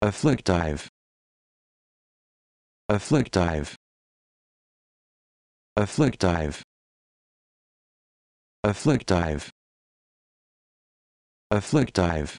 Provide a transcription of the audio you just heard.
afflictive afflictive afflictive afflictive afflictive